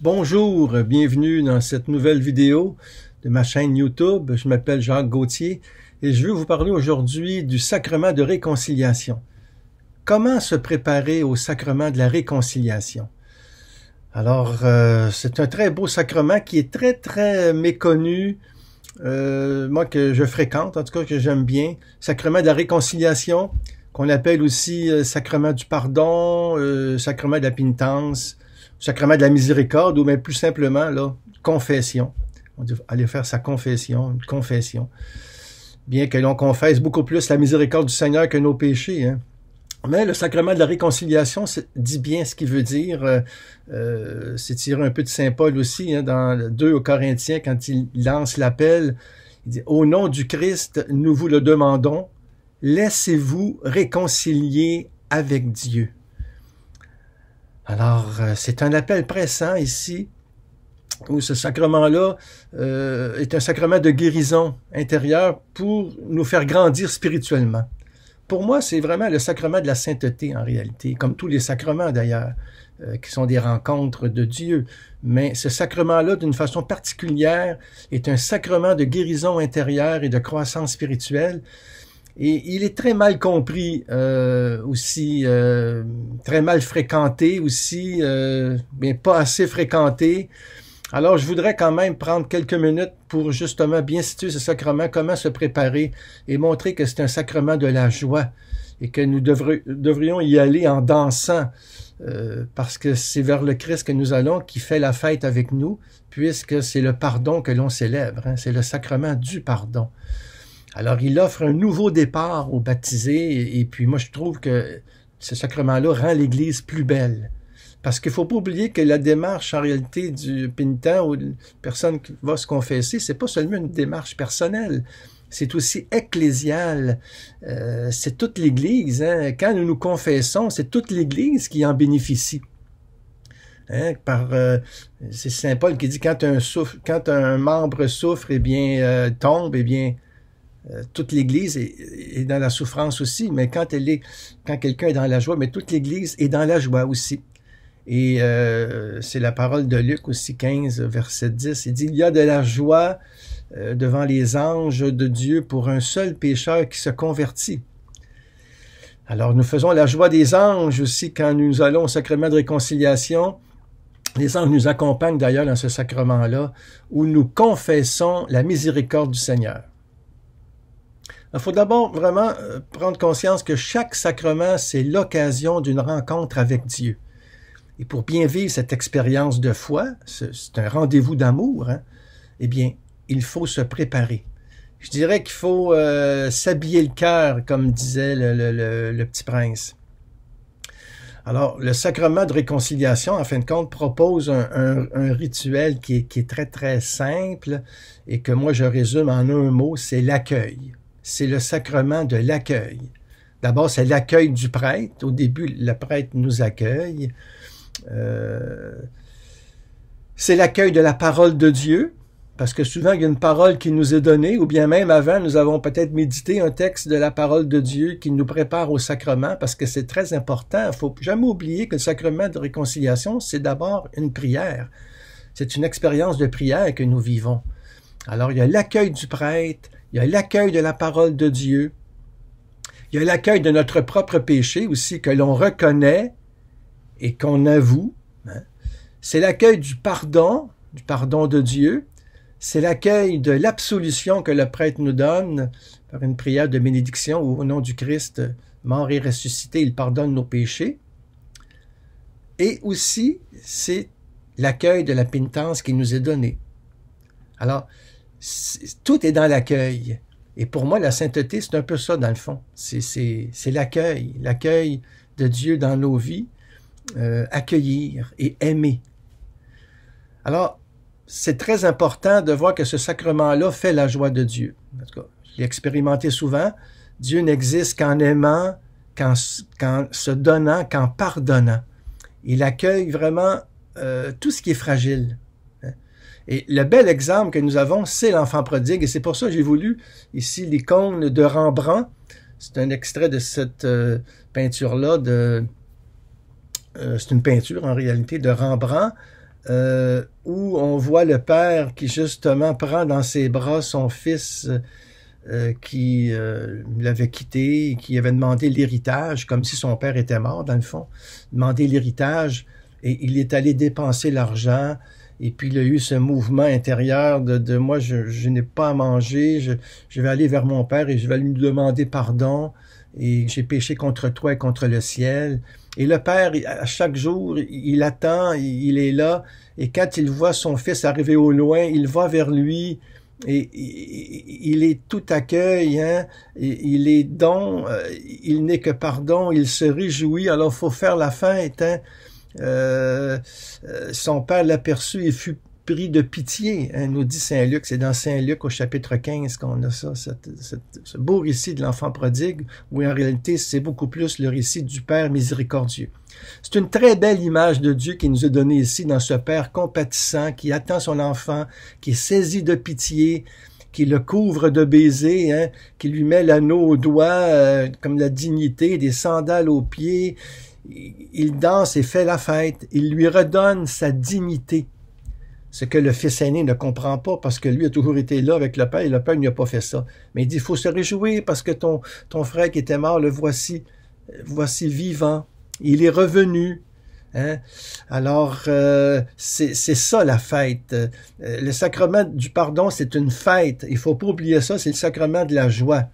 Bonjour, bienvenue dans cette nouvelle vidéo de ma chaîne YouTube. Je m'appelle Jacques Gauthier et je veux vous parler aujourd'hui du sacrement de réconciliation. Comment se préparer au sacrement de la réconciliation? Alors, euh, c'est un très beau sacrement qui est très, très méconnu, euh, moi que je fréquente, en tout cas que j'aime bien. Sacrement de la réconciliation, qu'on appelle aussi euh, sacrement du pardon, sacrement de la pénitence, sacrement de la miséricorde ou même plus simplement, là, confession. On dit aller faire sa confession, une confession. Bien que l'on confesse beaucoup plus la miséricorde du Seigneur que nos péchés. Hein. Mais le sacrement de la réconciliation dit bien ce qu'il veut dire. Euh, euh, c'est tiré un peu de Saint Paul aussi, hein, dans 2 aux Corinthiens, quand il lance l'appel. Il dit, au nom du Christ, nous vous le demandons, laissez-vous réconcilier avec Dieu. Alors, euh, c'est un appel pressant ici où ce sacrement-là euh, est un sacrement de guérison intérieure pour nous faire grandir spirituellement. Pour moi, c'est vraiment le sacrement de la sainteté en réalité, comme tous les sacrements d'ailleurs, euh, qui sont des rencontres de Dieu. Mais ce sacrement-là, d'une façon particulière, est un sacrement de guérison intérieure et de croissance spirituelle et il est très mal compris euh, aussi, euh, très mal fréquenté aussi, euh, mais pas assez fréquenté. Alors, je voudrais quand même prendre quelques minutes pour justement bien situer ce sacrement, comment se préparer et montrer que c'est un sacrement de la joie et que nous devrions y aller en dansant, parce que c'est vers le Christ que nous allons, qui fait la fête avec nous, puisque c'est le pardon que l'on célèbre, hein. c'est le sacrement du pardon. Alors, il offre un nouveau départ aux baptisés, et puis moi, je trouve que ce sacrement-là rend l'Église plus belle. Parce qu'il ne faut pas oublier que la démarche, en réalité, du pénitent ou de personne qui va se confesser, c'est pas seulement une démarche personnelle c'est aussi ecclésiale. Euh, c'est toute l'Église. Hein. Quand nous nous confessons, c'est toute l'Église qui en bénéficie. Hein, par euh, c'est Saint Paul qui dit quand un membre souffre, et eh bien euh, tombe, et eh bien euh, toute l'Église est, dans la souffrance aussi, mais quand elle est, quand quelqu'un est dans la joie, mais toute l'Église est dans la joie aussi. Et euh, c'est la parole de Luc aussi 15, verset 10. Il dit, il y a de la joie euh, devant les anges de Dieu pour un seul pécheur qui se convertit. Alors nous faisons la joie des anges aussi quand nous allons au sacrement de réconciliation. Les anges nous accompagnent d'ailleurs dans ce sacrement-là où nous confessons la miséricorde du Seigneur. Il faut d'abord vraiment euh, prendre conscience que chaque sacrement, c'est l'occasion d'une rencontre avec Dieu. Et pour bien vivre cette expérience de foi, c'est un rendez-vous d'amour, hein, eh bien, il faut se préparer. Je dirais qu'il faut euh, s'habiller le cœur, comme disait le, petit prince. Alors, le sacrement de réconciliation, en fin de compte, propose un, rituel qui est, très, très simple et que moi, je résume en un mot, c'est l'accueil c'est le sacrement de l'accueil. D'abord, c'est l'accueil du prêtre. Au début, le prêtre nous accueille. Euh, c'est l'accueil de la parole de Dieu, parce que souvent il y a une parole qui nous est donnée, ou bien même avant, nous avons peut-être médité un texte de la parole de Dieu qui nous prépare au sacrement, parce que c'est très important. Il faut jamais oublier que le sacrement de réconciliation, c'est d'abord une prière. C'est une expérience de prière que nous vivons. Alors, il y a l'accueil du prêtre, il y a l'accueil de la parole de Dieu, il y a l'accueil de notre propre péché aussi que l'on reconnaît et qu'on avoue. Hein. C'est l'accueil du pardon, du pardon de Dieu. C'est l'accueil de l'absolution que le prêtre nous donne par une prière de bénédiction au nom du Christ mort et ressuscité, il pardonne nos péchés. Et aussi, c'est l'accueil de la pénitence qui nous est donnée. Alors, tout est dans l'accueil. Et pour moi, la sainteté, c'est un peu ça, dans le fond. C'est l'accueil, l'accueil de Dieu dans nos vies, euh, accueillir et aimer. Alors, c'est très important de voir que ce sacrement-là fait la joie de Dieu. En l'ai expérimenté souvent. Dieu n'existe qu'en aimant, qu'en se donnant, qu'en pardonnant. Il accueille vraiment euh, tout ce qui est fragile. Et le bel exemple que nous avons, c'est l'enfant prodigue. Et c'est pour ça que j'ai voulu ici l'icône de Rembrandt. C'est un extrait de cette euh, peinture-là. De, euh, c'est une peinture en réalité de Rembrandt. Euh, où on voit le père qui justement prend dans ses bras son fils qui l'avait quitté, qui avait demandé l'héritage, comme si son père était mort, dans le fond, demandé l'héritage, et il est allé dépenser l'argent, et puis, il y a eu ce mouvement intérieur de, de moi, je, je n'ai pas à manger, je, je, vais aller vers mon Père et je vais lui demander pardon. Et j'ai péché contre toi et contre le ciel. Et le Père, à chaque jour, il attend, il est là. Et quand il voit son fils arriver au loin, il va vers lui et il est tout accueil, hein? il est don, euh, il n'est que pardon, il se réjouit. Alors faut faire la fête. Hein? Euh, euh, son père l'aperçut et fut pris de pitié, hein, nous dit Saint Luc. C'est dans Saint Luc au chapitre 15 qu'on a ça, ce beau récit de l'enfant prodigue, où en réalité c'est beaucoup plus le récit du Père miséricordieux. C'est une très belle image de Dieu qui nous est donnée ici dans ce Père compatissant qui attend son enfant, qui est saisi de pitié, qui le couvre de baisers, hein, qui lui met l'anneau au doigt euh, comme la dignité, des sandales aux pieds, il danse et fait la fête, il lui redonne sa dignité. Ce que le fils aîné ne comprend pas parce que lui a toujours été là avec le père et le père ne lui a pas fait ça. Mais il dit, il faut se réjouir parce que ton, ton frère qui était mort, le voici, voici vivant. Il est revenu. Hein. Alors, euh, c'est ça la fête. Euh, le sacrement du pardon, c'est une fête. Il faut pas oublier ça, c'est le sacrement de la joie.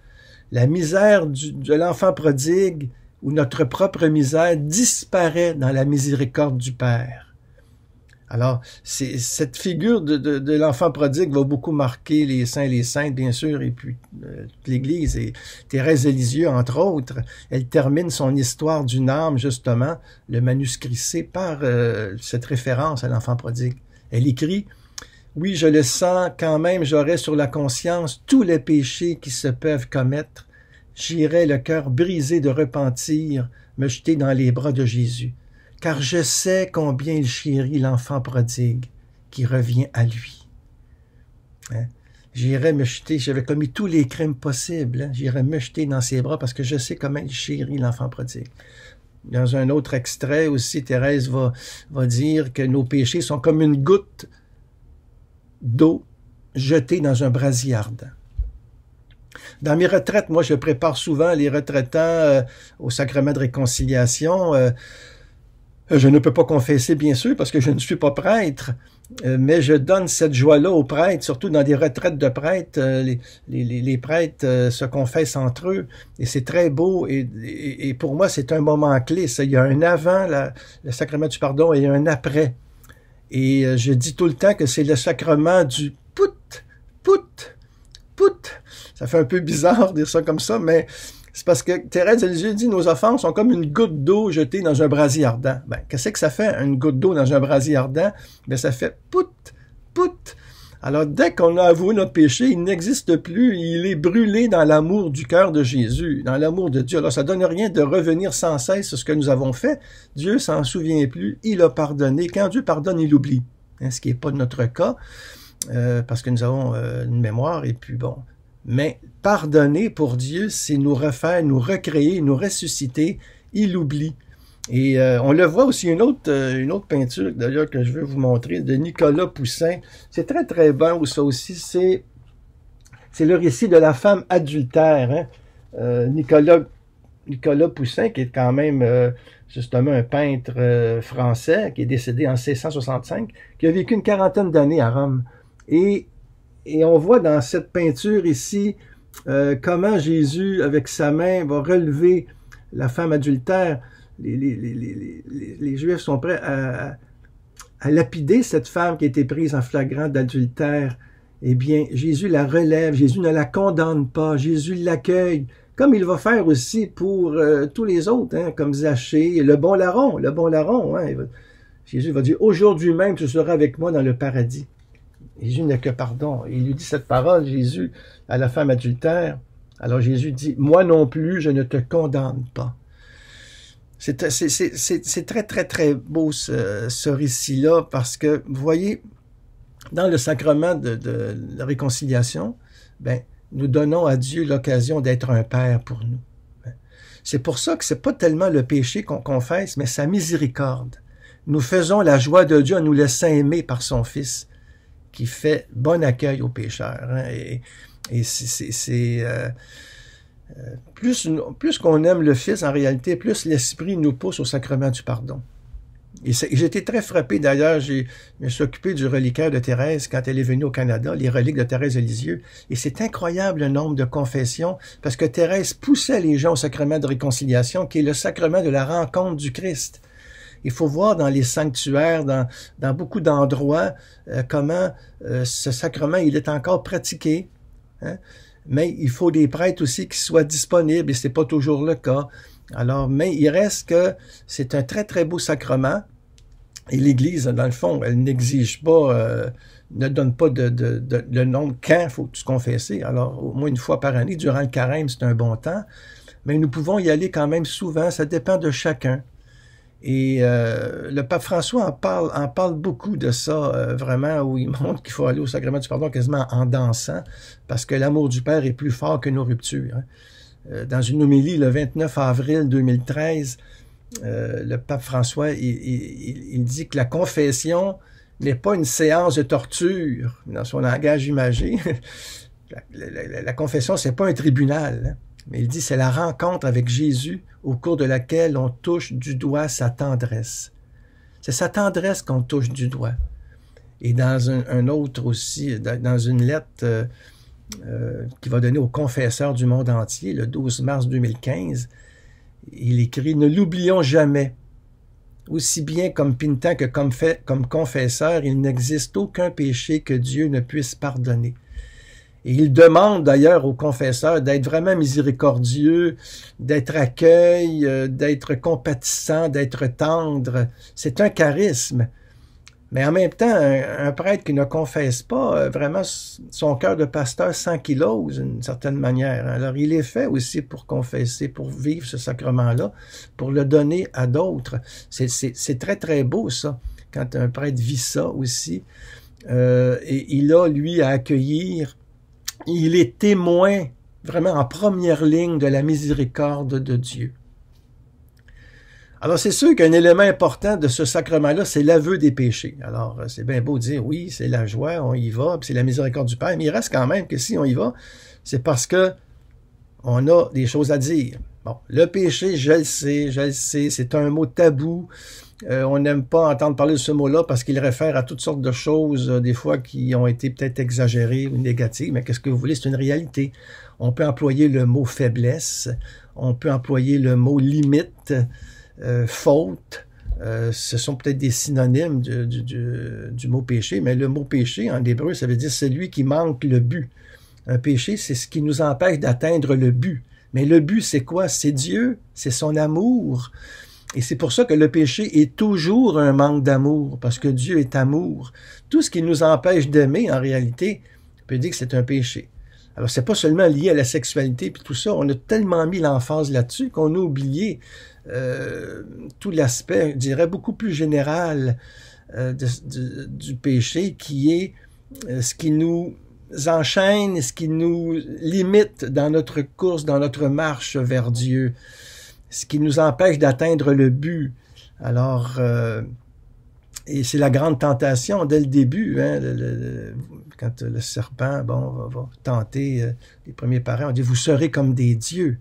La misère de l'enfant prodigue, où notre propre misère disparaît dans la miséricorde du Père. Alors, cette figure de, l'enfant prodigue va beaucoup marquer les saints, et les saintes, bien sûr, et puis euh, l'Église, et Thérèse Élisieux, entre autres. Elle termine son histoire d'une âme, justement, le manuscrit C, par euh, cette référence à l'enfant prodigue. Elle écrit oui, je le sens, quand même j'aurai sur la conscience tous les péchés qui se peuvent commettre, j'irai le cœur brisé de repentir me jeter dans les bras de Jésus, car je sais combien il chérit l'enfant prodigue qui revient à lui. Hein? J'irai me jeter, j'avais commis tous les crimes possibles, hein? j'irai me jeter dans ses bras parce que je sais comment il chérit l'enfant prodigue. Dans un autre extrait aussi, Thérèse va, va dire que nos péchés sont comme une goutte d'eau jetée dans un brasier ardent. Dans mes retraites, moi, je prépare souvent les retraitants euh, au sacrement de réconciliation. Euh, euh, je ne peux pas confesser, bien sûr, parce que je ne suis pas prêtre, mais je donne cette joie-là aux prêtres, surtout dans des retraites de prêtres. Les, prêtres se confessent entre eux, et c'est très beau, et, pour moi, c'est un moment clé. il y a un avant le sacrement du pardon et un après. Et je dis tout le temps que c'est le sacrement du pout, pout, pout, ça fait un peu bizarre de dire ça comme ça, mais c'est parce que Thérèse Lisieux dit nos offenses sont comme une goutte d'eau jetée dans un brasier ardent. Ben, qu'est-ce que ça fait, une goutte d'eau dans un brasier ardent? Ben, ça fait pout, pout. Alors, dès qu'on a avoué notre péché, il n'existe plus, il est brûlé dans l'amour du cœur de Jésus, dans l'amour de Dieu. Alors, ça donne rien de revenir sans cesse sur ce que nous avons fait. Dieu s'en souvient plus, il a pardonné. Quand Dieu pardonne, il oublie, hein, ce qui n'est pas notre cas, euh, parce que nous avons euh, une mémoire, et puis bon, mais pardonner pour Dieu, c'est nous refaire, nous recréer, nous ressusciter. Il oublie. Et euh, on le voit aussi une autre, euh, une autre peinture d'ailleurs que je veux vous montrer de Nicolas Poussin. C'est très très bon ça aussi. C'est c'est le récit de la femme adultère. Hein. Euh, Nicolas Nicolas Poussin qui est quand même justement un peintre français qui est décédé en 1665, qui a vécu une quarantaine d'années à Rome. Et et on voit dans cette peinture ici euh, comment Jésus, avec sa main, va relever la femme adultère. Les, Juifs sont prêts à, lapider cette femme qui a été prise en flagrant d'adultère. Eh bien, Jésus la relève, Jésus ne la condamne pas, Jésus l'accueille, comme il va faire aussi pour euh, tous les autres, hein, comme Zachée, le bon larron, le bon larron. Hein. Jésus va dire, aujourd'hui même, tu seras avec moi dans le paradis. Jésus n'a que pardon. Il lui dit cette parole, Jésus, à la femme adultère. Alors Jésus dit, moi non plus, je ne te condamne pas. C'est très, très, très beau ce, récit-là parce que, vous voyez, dans le sacrement de, la réconciliation, ben, nous donnons à Dieu l'occasion d'être un Père pour nous. C'est pour ça que ce n'est pas tellement le péché qu'on confesse, mais sa miséricorde. Nous faisons la joie de Dieu en nous laissant aimer par son Fils qui fait bon accueil aux pécheurs. Hein, et, c'est euh, euh, plus, plus qu'on aime le Fils en réalité, plus l'Esprit nous pousse au sacrement du pardon. Et, j'étais très frappé d'ailleurs, je me suis occupé du reliquaire de Thérèse quand elle est venue au Canada, les reliques de Thérèse Elisieux. Et c'est incroyable le nombre de confessions parce que Thérèse poussait les gens au sacrement de réconciliation qui est le sacrement de la rencontre du Christ. Il faut voir dans les sanctuaires, dans, beaucoup d'endroits, euh, comment euh, ce sacrement, il est encore pratiqué. Hein. Mais il faut des prêtres aussi qui soient disponibles, et ce n'est pas toujours le cas. Alors, mais il reste que c'est un très, très beau sacrement. Et l'Église, dans le fond, elle n'exige pas, euh, ne donne pas de, de, nombre quand il faut se confesser. Alors, au moins une fois par année, durant le carême, c'est un bon temps. Mais nous pouvons y aller quand même souvent, ça dépend de chacun. Et euh, le pape François en parle, en parle beaucoup de ça, euh, vraiment, où il montre qu'il faut aller au sacrement du pardon quasiment en dansant, parce que l'amour du Père est plus fort que nos ruptures. Hein. Euh, dans une homélie le 29 avril 2013, le pape François, il, dit que la confession n'est pas une séance de torture, dans son langage imagé. la, confession, ce confession, c'est pas un tribunal. Hein mais il dit c'est la rencontre avec Jésus au cours de laquelle on touche du doigt sa tendresse. C'est sa tendresse qu'on touche du doigt. Et dans un, autre aussi, dans une lettre euh, euh, qui qu'il va donner aux confesseurs du monde entier le 12 mars 2015, il écrit Ne l'oublions jamais. Aussi bien comme Pintan que comme, comme confesseur, il n'existe aucun péché que Dieu ne puisse pardonner. Et il demande d'ailleurs au confesseur d'être vraiment miséricordieux, d'être accueil, euh, d'être compatissant, d'être tendre. C'est un charisme. Mais en même temps, un, prêtre qui ne confesse pas euh, vraiment son cœur de pasteur sans qu'il ose, d'une certaine manière. Alors, il est fait aussi pour confesser, pour vivre ce sacrement-là, pour le donner à d'autres. C'est très, très beau, ça, quand un prêtre vit ça aussi. Euh, et il a, lui, à accueillir il est témoin vraiment en première ligne de la miséricorde de Dieu. Alors c'est sûr qu'un élément important de ce sacrement-là, c'est l'aveu des péchés. Alors euh, c'est bien beau de dire oui, c'est la joie, on y va, c'est la miséricorde du Père, mais il reste quand même que si on y va, c'est parce que on a des choses à dire. Bon, le péché, je le sais, je le sais, c'est un mot tabou, euh, on n'aime pas entendre parler de ce mot-là parce qu'il réfère à toutes sortes de choses, euh, des fois qui ont été peut-être exagérées ou négatives, mais qu'est-ce que vous voulez, c'est une réalité. On peut employer le mot faiblesse, on peut employer le mot limite, euh, faute. ce sont peut-être des synonymes du, mot péché, mais le mot péché en hébreu, ça veut dire celui qui manque le but. Un péché, c'est ce qui nous empêche d'atteindre le but. Mais le but, c'est quoi? C'est Dieu, c'est son amour, et c'est pour ça que le péché est toujours un manque d'amour, parce que Dieu est amour. Tout ce qui nous empêche d'aimer, en réalité, on peut dire que c'est un péché. Alors, c'est pas seulement lié à la sexualité puis tout ça. On a tellement mis l'emphase là-dessus qu'on a oublié euh, tout l'aspect, je dirais, beaucoup plus général euh, du péché, qui est euh, ce qui nous enchaîne, ce qui nous limite dans notre course, dans notre marche vers Dieu ce qui nous empêche d'atteindre le but. Alors, euh, et c'est la grande tentation dès le début, hein, quand le serpent bon, va, tenter euh, les premiers parents, on dit vous serez comme des dieux.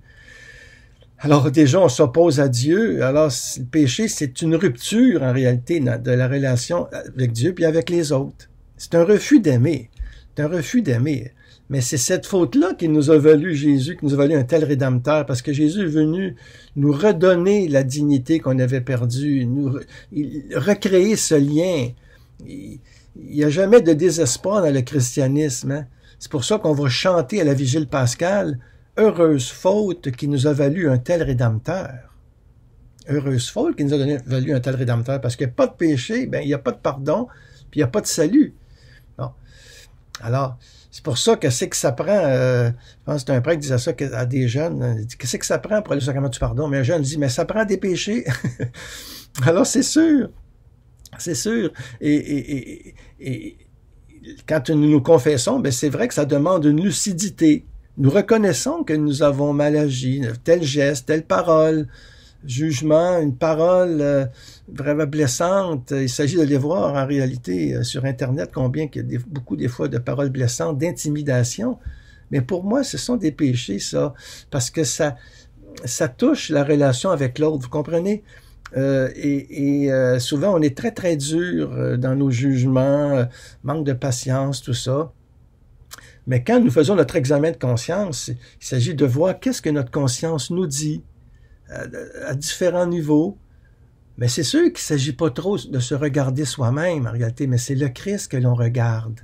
Alors déjà, on s'oppose à Dieu. Alors le péché, c'est une rupture en réalité de la relation avec Dieu puis avec les autres. C'est un refus d'aimer. C'est un refus d'aimer. Mais c'est cette faute-là qui nous a valu Jésus, qui nous a valu un tel rédempteur, parce que Jésus est venu nous redonner la dignité qu'on avait perdue, nous recréer ce lien. Il n'y a jamais de désespoir dans le christianisme. Hein. C'est pour ça qu'on va chanter à la vigile pascale Heureuse faute qui nous a valu un tel rédempteur. Heureuse faute qui nous a donné, valu un tel rédempteur, parce qu'il n'y a pas de péché, ben, il n'y a pas de pardon, puis il n'y a pas de salut. Alors, c'est pour ça que c'est que ça prend, euh, je pense que c'est un prêtre qui disait ça à des jeunes, hein, il dit, qu'est-ce que ça prend pour aller le sacrement du pardon? Mais un jeune dit, mais ça prend des péchés. Alors c'est sûr, c'est sûr. Et, quand nous nous confessons, ben c'est vrai que ça demande une lucidité. Nous reconnaissons que nous avons mal agi, tel geste, telle parole, jugement, une parole, euh, vraiment blessantes. Il s'agit de les voir en réalité euh, sur Internet combien il y a beaucoup des fois de paroles blessantes, d'intimidation. Mais pour moi, ce sont des péchés, ça, parce que ça, touche la relation avec l'autre, vous comprenez? Euh, et, euh, souvent, on est très, très dur dans nos jugements, manque de patience, tout ça. Mais quand nous faisons notre examen de conscience, il s'agit de voir qu'est-ce que notre conscience nous dit à différents niveaux. Mais c'est sûr qu'il ne s'agit pas trop de se regarder soi-même en réalité, mais c'est le Christ que l'on regarde.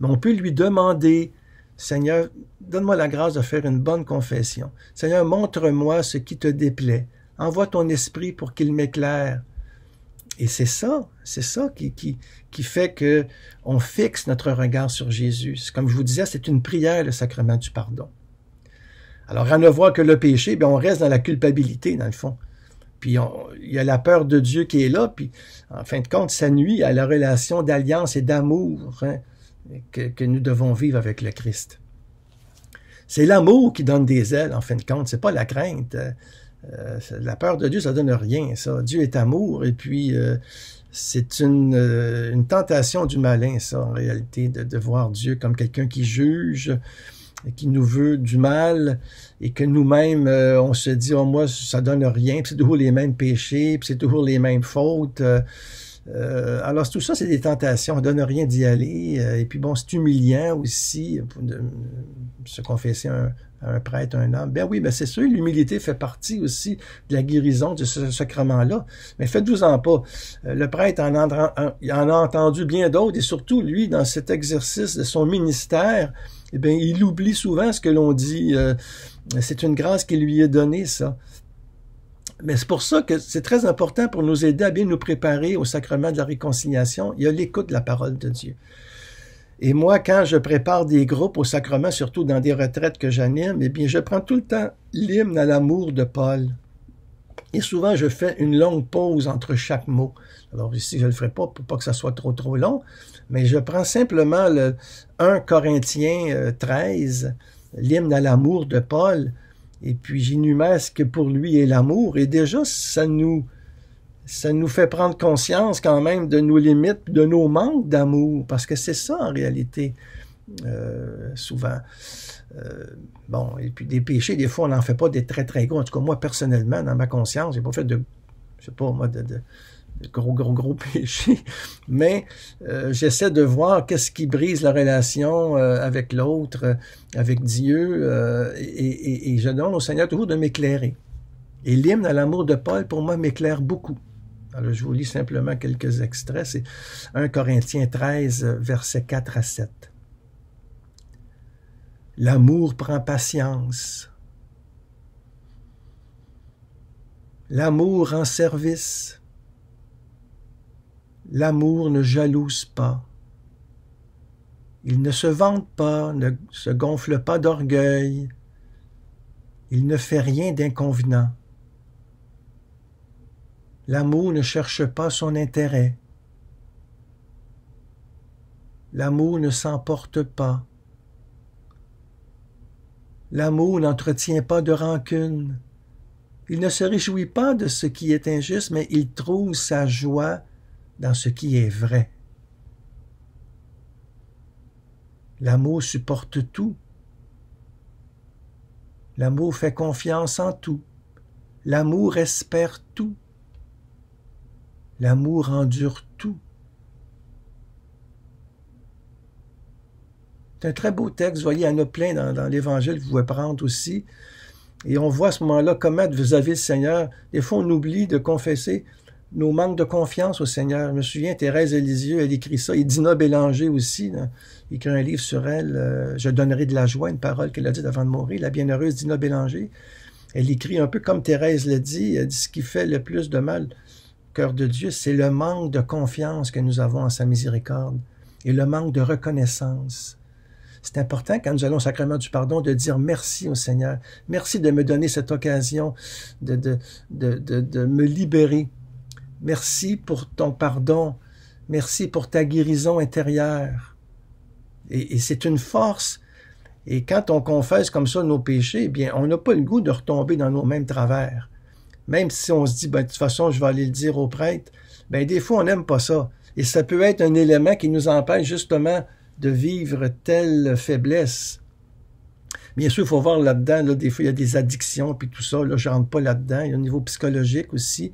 Mais on peut lui demander, Seigneur, donne-moi la grâce de faire une bonne confession. Seigneur, montre-moi ce qui te déplaît. Envoie ton esprit pour qu'il m'éclaire. Et c'est ça, c'est ça qui, fait que on fixe notre regard sur Jésus. Comme je vous disais, c'est une prière, le sacrement du pardon. Alors, à ne voir que le péché, bien, on reste dans la culpabilité, dans le fond. Puis il y a la peur de Dieu qui est là, puis en fin de compte, ça nuit à la relation d'alliance et d'amour hein, que, nous devons vivre avec le Christ. C'est l'amour qui donne des ailes, en fin de compte, c'est pas la crainte. Hein. Euh, la peur de Dieu, ça donne rien, ça. Dieu est amour, et puis euh, c'est une, euh, une, tentation du malin, ça, en réalité, de, de voir Dieu comme quelqu'un qui juge, qui nous veut du mal et que nous-mêmes, euh, on se dit, oh moi, ça donne rien, c'est toujours les mêmes péchés, c'est toujours les mêmes fautes. Euh, euh, alors tout ça, c'est des tentations, on donne rien d'y aller. et puis bon, c'est humiliant aussi de, se confesser un, à un prêtre, un homme. Ben oui, ben c'est sûr, l'humilité fait partie aussi de la guérison de ce sacrement-là. Mais faites-vous-en pas. Le prêtre en en a entendu bien d'autres, et surtout, lui, dans cet exercice de son ministère, eh bien, il oublie souvent ce que l'on dit. Euh, c'est une grâce qui lui est donnée, ça. Mais c'est pour ça que c'est très important pour nous aider à bien nous préparer au sacrement de la réconciliation. Il y a l'écoute de la parole de Dieu. Et moi, quand je prépare des groupes au sacrement, surtout dans des retraites que j'anime, eh bien, je prends tout le temps l'hymne à l'amour de Paul. Et souvent, je fais une longue pause entre chaque mot. Alors ici, je ne le ferai pas pour pas que ça soit trop trop long, mais je prends simplement le 1 Corinthiens 13, euh, l'hymne à l'amour de Paul, et puis j'énumère ce que pour lui est l'amour, et déjà ça nous ça nous fait prendre conscience quand même de nos limites, de nos manques d'amour, parce que c'est ça en réalité, euh, souvent. Euh, bon, et puis des péchés, des fois, on n'en fait pas des très, très gros. En tout cas, moi, personnellement, dans ma conscience, j'ai pas fait de, je sais pas, moi, de gros, gros, gros péché. Mais euh, j'essaie de voir qu'est-ce qui brise la relation euh, avec l'autre, euh, avec Dieu, et, je demande au Seigneur toujours de m'éclairer. Et l'hymne à l'amour de Paul, pour moi, m'éclaire beaucoup. Alors, je vous lis simplement quelques extraits. C'est 1 Corinthiens 13, versets 4 à 7. L'amour prend patience. L'amour rend service. L'amour ne jalouse pas. Il ne se vante pas, ne se gonfle pas d'orgueil. Il ne fait rien d'inconvenant. L'amour ne cherche pas son intérêt. L'amour ne s'emporte pas. L'amour n'entretient pas de rancune. Il ne se réjouit pas de ce qui est injuste, mais il trouve sa joie dans ce qui est vrai. L'amour supporte tout. L'amour fait confiance en tout. L'amour espère tout. L'amour endure tout. C'est un très beau texte, vous voyez, il y en a plein dans, l'Évangile vous pouvez prendre aussi. Et on voit à ce moment-là comment vous avez le Seigneur. Des fois, on oublie de confesser nos manques de confiance au Seigneur. Je me souviens, Thérèse Elisieux, elle écrit ça, et Dina Bélanger aussi, là, écrit un livre sur elle, euh, Je donnerai de la joie, une parole qu'elle a dite avant de mourir, la bienheureuse Dina Bélanger. Elle écrit un peu comme Thérèse le dit, elle dit ce qui fait le plus de mal au cœur de Dieu, c'est le manque de confiance que nous avons en sa miséricorde et le manque de reconnaissance. C'est important quand nous allons au sacrement du pardon de dire merci au Seigneur. Merci de me donner cette occasion de, de, de me libérer Merci pour ton pardon. Merci pour ta guérison intérieure. Et, c'est une force. Et quand on confesse comme ça nos péchés, eh bien, on n'a pas le goût de retomber dans nos mêmes travers. Même si on se dit, ben, de toute façon, je vais aller le dire au prêtre, ben, des fois, on n'aime pas ça. Et ça peut être un élément qui nous empêche justement de vivre telle faiblesse Bien sûr, il faut voir là-dedans, des fois, il y a des addictions, puis tout ça, là, je rentre pas là-dedans. Il y a un niveau psychologique aussi,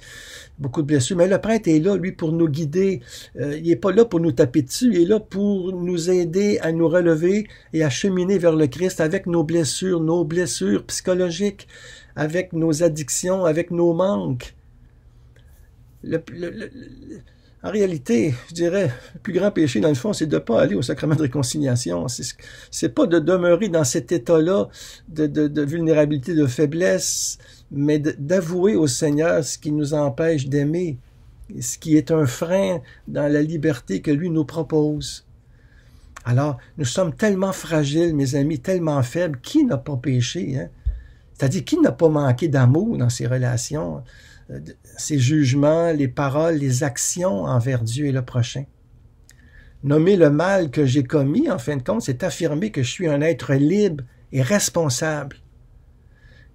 beaucoup de blessures. Mais le prêtre est là, lui, pour nous guider. Euh, il n'est pas là pour nous taper dessus, il est là pour nous aider à nous relever et à cheminer vers le Christ avec nos blessures, nos blessures psychologiques, avec nos addictions, avec nos manques. le en réalité, je dirais, le plus grand péché, dans le fond, c'est de ne pas aller au sacrement de réconciliation. C'est pas de demeurer dans cet état-là de, vulnérabilité, de faiblesse, mais d'avouer au Seigneur ce qui nous empêche d'aimer, ce qui est un frein dans la liberté que lui nous propose. Alors, nous sommes tellement fragiles, mes amis, tellement faibles. Qui n'a pas péché? Hein? C'est-à-dire, qui n'a pas manqué d'amour dans ses relations? Euh, ses jugements, les paroles, les actions envers Dieu et le prochain. Nommer le mal que j'ai commis, en fin de compte, c'est affirmer que je suis un être libre et responsable,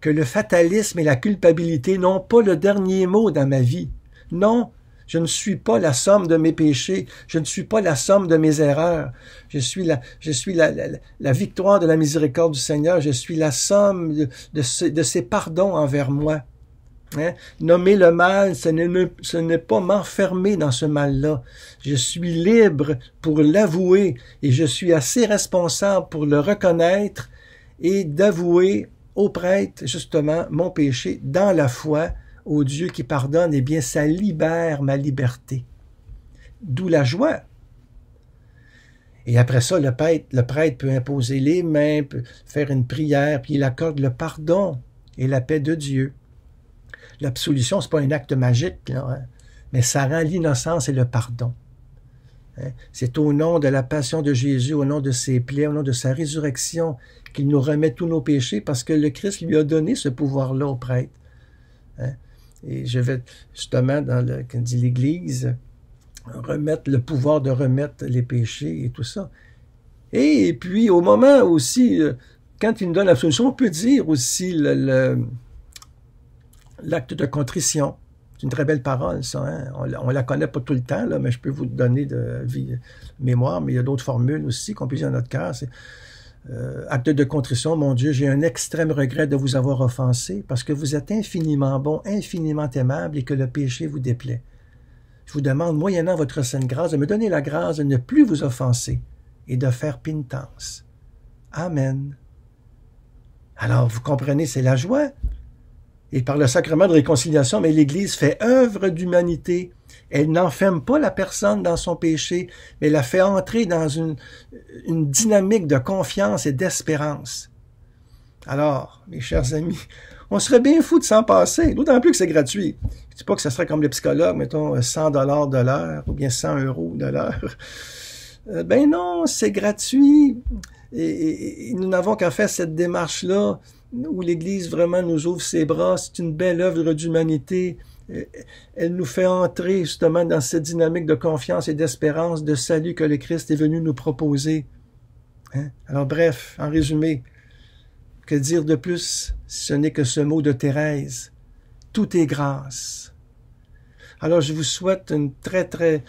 que le fatalisme et la culpabilité n'ont pas le dernier mot dans ma vie. Non, je ne suis pas la somme de mes péchés, je ne suis pas la somme de mes erreurs, je suis la, je suis la, la, victoire de la miséricorde du Seigneur, je suis la somme de, de ses pardons envers moi. Hein? Nommer le mal, ce n'est pas m'enfermer dans ce mal-là. Je suis libre pour l'avouer et je suis assez responsable pour le reconnaître et d'avouer au prêtre, justement, mon péché dans la foi au Dieu qui pardonne. Eh bien, ça libère ma liberté. D'où la joie. Et après ça, le prêtre, le prêtre peut imposer les mains, peut faire une prière, puis il accorde le pardon et la paix de Dieu l'absolution, c'est pas un acte magique, hein. mais ça rend l'innocence et le pardon. Hein. C'est au nom de la passion de Jésus, au nom de ses plaies, au nom de sa résurrection qu'il nous remet tous nos péchés parce que le Christ lui a donné ce pouvoir-là au prêtre. Hein. Et je vais justement, dans le, qu'on dit l'Église, remettre le pouvoir de remettre les péchés et tout ça. Et puis, au moment aussi, euh, quand il nous donne l'absolution, on peut dire aussi le l'acte de contrition. C'est une très belle parole, ça. Hein. On, la connaît pas tout le temps, là, mais je peux vous donner de, vie, mémoire. Mais il y a d'autres formules aussi qu'on peut dire dans notre cœur. Euh, acte de contrition, mon Dieu, j'ai un extrême regret de vous avoir offensé parce que vous êtes infiniment bon, infiniment aimable et que le péché vous déplaît. Je vous demande, moyennant votre sainte grâce, de me donner la grâce de ne plus vous offenser et de faire pénitence. Amen. Alors, vous comprenez, c'est la joie et par le sacrement de réconciliation, mais l'Église fait œuvre d'humanité. Elle n'enferme pas la personne dans son péché, mais la fait entrer dans une, dynamique de confiance et d'espérance. Alors, mes chers amis, on serait bien fou de s'en passer, d'autant plus que c'est gratuit. Je dis pas que ce serait comme les psychologues, mettons 100 euh, dollars de l'heure ou bien 100 euros de l'heure. Euh, ben non, c'est gratuit. et nous n'avons qu'à faire cette démarche-là où l'Église vraiment nous ouvre ses bras. C'est une belle œuvre d'humanité. Euh, elle nous fait entrer justement dans cette dynamique de confiance et d'espérance, de salut que le Christ est venu nous proposer. Hein? Alors bref, en résumé, que dire de plus si Ce n'est que ce mot de Thérèse. Tout est grâce. Alors je vous souhaite une très très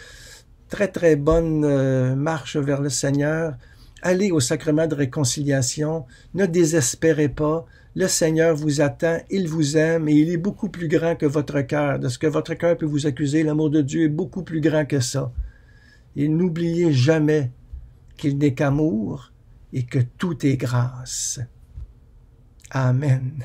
très très bonne euh, marche vers le Seigneur allez au sacrement de réconciliation, ne désespérez pas, le Seigneur vous attend, il vous aime et il est beaucoup plus grand que votre cœur. De ce que votre cœur peut vous accuser, l'amour de Dieu est beaucoup plus grand que ça. Et n'oubliez jamais qu'il n'est qu'amour et que tout est grâce. Amen.